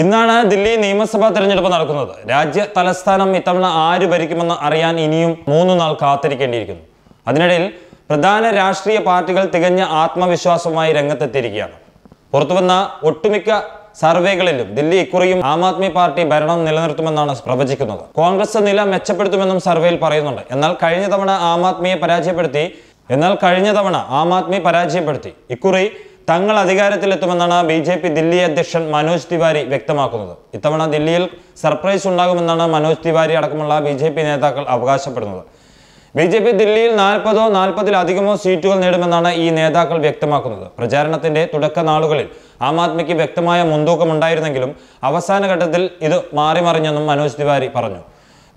ഇന്നാണ് ദില്ലി നിയമസഭാ തെരഞ്ഞെടുപ്പ് നടക്കുന്നത് രാജ്യ തലസ്ഥാനം ഇത്തവണ ആര് ഭരിക്കുമെന്ന് അറിയാൻ ഇനിയും മൂന്നു നാൾ കാത്തിരിക്കേണ്ടിയിരിക്കുന്നു അതിനിടയിൽ പ്രധാന രാഷ്ട്രീയ പാർട്ടികൾ തികഞ്ഞ ആത്മവിശ്വാസവുമായി രംഗത്തെത്തിയിരിക്കുകയാണ് പുറത്തുവന്ന ഒട്ടുമിക്ക സർവേകളിലും ദില്ലി ഇക്കുറിയും ആം ആദ്മി പാർട്ടി ഭരണം നിലനിർത്തുമെന്നാണ് പ്രവചിക്കുന്നത് കോൺഗ്രസ് നില മെച്ചപ്പെടുത്തുമെന്നും സർവേയിൽ പറയുന്നുണ്ട് എന്നാൽ കഴിഞ്ഞ തവണ ആം ആദ്മിയെ പരാജയപ്പെടുത്തി എന്നാൽ കഴിഞ്ഞ തവണ ആം ആദ്മി പരാജയപ്പെടുത്തി ഇക്കുറി തങ്ങൾ അധികാരത്തിലെത്തുമെന്നാണ് ബി ജെ പി ദില്ലി അധ്യക്ഷൻ മനോജ് തിവാരി വ്യക്തമാക്കുന്നത് ഇത്തവണ ദില്ലിയിൽ സർപ്രൈസ് ഉണ്ടാകുമെന്നാണ് മനോജ് തിവാരി അടക്കമുള്ള ബി ജെ പി നേതാക്കൾ അവകാശപ്പെടുന്നത് ബി ജെ പി ദില്ലിയിൽ നാൽപ്പതോ നാൽപ്പതിലധികമോ സീറ്റുകൾ നേടുമെന്നാണ് ഈ നേതാക്കൾ വ്യക്തമാക്കുന്നത് പ്രചാരണത്തിന്റെ തുടക്ക നാളുകളിൽ ആം ആദ്മിക്ക് വ്യക്തമായ മുൻതൂക്കമുണ്ടായിരുന്നെങ്കിലും അവസാന ഘട്ടത്തിൽ ഇത് മാറിമറിഞ്ഞെന്നും മനോജ് തിവാരി പറഞ്ഞു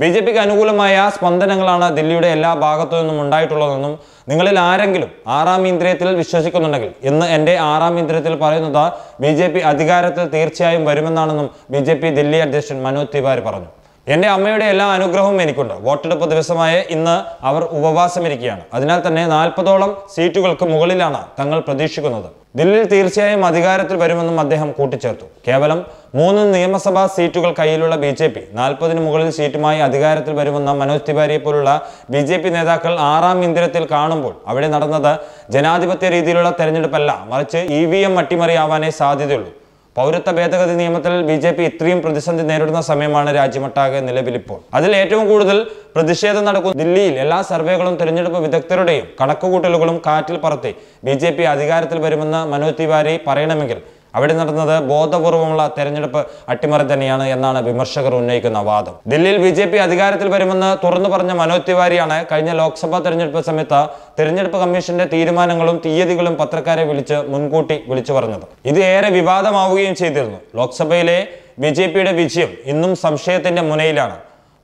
ബി ജെ പിക്ക് അനുകൂലമായ സ്പന്ദനങ്ങളാണ് ദില്ലിയുടെ എല്ലാ ഭാഗത്തു നിന്നും ഉണ്ടായിട്ടുള്ളതെന്നും നിങ്ങളിൽ ആരെങ്കിലും ആറാം ഇന്ദ്രിയത്തിൽ വിശ്വസിക്കുന്നുണ്ടെങ്കിൽ ഇന്ന് എൻ്റെ ആറാം ഇന്ദ്രിയത്തിൽ പറയുന്നത് ബി ജെ പി അധികാരത്തിൽ തീർച്ചയായും വരുമെന്നാണെന്നും ബി ജെ പി ദില്ലി അധ്യക്ഷൻ മനോജ് തിവാരി പറഞ്ഞു എൻ്റെ അമ്മയുടെ എല്ലാ അനുഗ്രഹവും എനിക്കുണ്ട് വോട്ടെടുപ്പ് ദിവസമായ ഇന്ന് അവർ ഉപവാസമിരിക്കുകയാണ് അതിനാൽ തന്നെ നാൽപ്പതോളം സീറ്റുകൾക്ക് മുകളിലാണ് തങ്ങൾ പ്രതീക്ഷിക്കുന്നത് ദില്ലിയിൽ തീർച്ചയായും അധികാരത്തിൽ വരുമെന്നും അദ്ദേഹം കൂട്ടിച്ചേർത്തു കേവലം മൂന്ന് നിയമസഭാ സീറ്റുകൾ കയ്യിലുള്ള ബി ജെ പി നാൽപ്പതിന് മുകളിൽ സീറ്റുമായി അധികാരത്തിൽ വരുമെന്ന മനോജ് തിവാരിയെ പോലുള്ള ബി ജെ പി നേതാക്കൾ ആറാം ഇന്ദിരത്തിൽ കാണുമ്പോൾ അവിടെ നടന്നത് ജനാധിപത്യ രീതിയിലുള്ള തെരഞ്ഞെടുപ്പല്ല മറിച്ച് ഇ വി എം അട്ടിമറിയാവാനേ സാധ്യതയുള്ളൂ പൗരത്വ ഭേദഗതി നിയമത്തിൽ ബി ജെ പി ഇത്രയും പ്രതിസന്ധി നേരിടുന്ന സമയമാണ് രാജ്യമൊട്ടാകെ നിലവിലിപ്പോൾ അതിൽ ഏറ്റവും കൂടുതൽ പ്രതിഷേധം നടക്കുന്ന ദില്ലിയിൽ എല്ലാ സർവേകളും തെരഞ്ഞെടുപ്പ് വിദഗ്ധരുടെയും കണക്കുകൂട്ടലുകളും കാറ്റിൽ പറത്തി ബി ജെ പി അധികാരത്തിൽ വരുമെന്ന് മനോജ് തിവാരി പറയണമെങ്കിൽ അവിടെ നടന്നത് ബോധപൂർവമുള്ള തെരഞ്ഞെടുപ്പ് അട്ടിമറി തന്നെയാണ് എന്നാണ് വിമർശകർ ഉന്നയിക്കുന്ന വാദം ദില്ലിയിൽ ബി ജെ പി അധികാരത്തിൽ വരുമെന്ന് തുറന്നു പറഞ്ഞ മനോജ് തിവാരിയാണ് കഴിഞ്ഞ ലോക്സഭാ തെരഞ്ഞെടുപ്പ് സമയത്ത് തെരഞ്ഞെടുപ്പ് കമ്മീഷന്റെ തീരുമാനങ്ങളും തീയതികളും പത്രക്കാരെ വിളിച്ച് മുൻകൂട്ടി വിളിച്ചു പറഞ്ഞത് ഇത് ഏറെ വിവാദമാവുകയും ചെയ്തിരുന്നു ലോക്സഭയിലെ ബി ജെ പിയുടെ വിജയം ഇന്നും സംശയത്തിന്റെ മുനയിലാണ്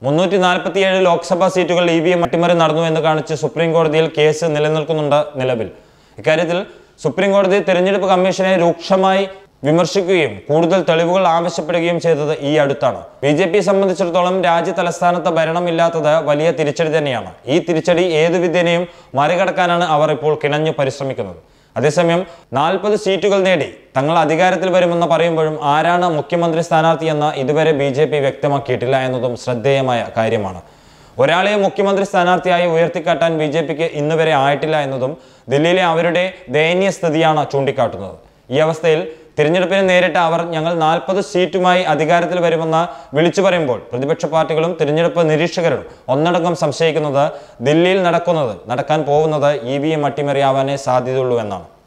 മുന്നൂറ്റി നാൽപ്പത്തിയേഴ് ലോക്സഭാ സീറ്റുകൾ ഇ വി എം അട്ടിമറി നടന്നു എന്ന് കാണിച്ച് സുപ്രീം കോടതിയിൽ കേസ് നിലനിൽക്കുന്നുണ്ട് നിലവിൽ ഇക്കാര്യത്തിൽ സുപ്രീം കോടതി തെരഞ്ഞെടുപ്പ് കമ്മീഷനെ രൂക്ഷമായി വിമർശിക്കുകയും കൂടുതൽ തെളിവുകൾ ആവശ്യപ്പെടുകയും ചെയ്തത് ഈ അടുത്താണ് ബി ജെ പി സംബന്ധിച്ചിടത്തോളം രാജ്യ തലസ്ഥാനത്ത് ഭരണമില്ലാത്തത് വലിയ തിരിച്ചടി തന്നെയാണ് ഈ തിരിച്ചടി ഏതു വിദ്യനെയും മറികടക്കാനാണ് അവർ ഇപ്പോൾ കിണഞ്ഞു പരിശ്രമിക്കുന്നത് അതേസമയം നാൽപ്പത് സീറ്റുകൾ നേടി തങ്ങൾ അധികാരത്തിൽ വരുമെന്ന് പറയുമ്പോഴും ആരാണ് മുഖ്യമന്ത്രി സ്ഥാനാർത്ഥിയെന്ന് ഇതുവരെ ബി ജെ പി വ്യക്തമാക്കിയിട്ടില്ല എന്നതും ശ്രദ്ധേയമായ കാര്യമാണ് ഒരാളെ മുഖ്യമന്ത്രി സ്ഥാനാർത്ഥിയായി ഉയർത്തിക്കാട്ടാൻ ബി ജെ പിക്ക് ഇന്നുവരെ ആയിട്ടില്ല എന്നതും ദില്ലിയിലെ അവരുടെ ദയനീയ സ്ഥിതിയാണ് ചൂണ്ടിക്കാട്ടുന്നത് ഈ അവസ്ഥയിൽ തിരഞ്ഞെടുപ്പിനെ നേരിട്ട് അവർ ഞങ്ങൾ നാൽപ്പത് സീറ്റുമായി അധികാരത്തിൽ വരുമെന്ന് വിളിച്ചു പറയുമ്പോൾ പ്രതിപക്ഷ പാർട്ടികളും തിരഞ്ഞെടുപ്പ് നിരീക്ഷകരും ഒന്നടങ്കം സംശയിക്കുന്നത് ദില്ലിയിൽ നടക്കുന്നത് നടക്കാൻ പോകുന്നത് ഇ വി എം അട്ടിമറിയാവാനേ സാധ്യതയുള്ളൂ എന്നാണ്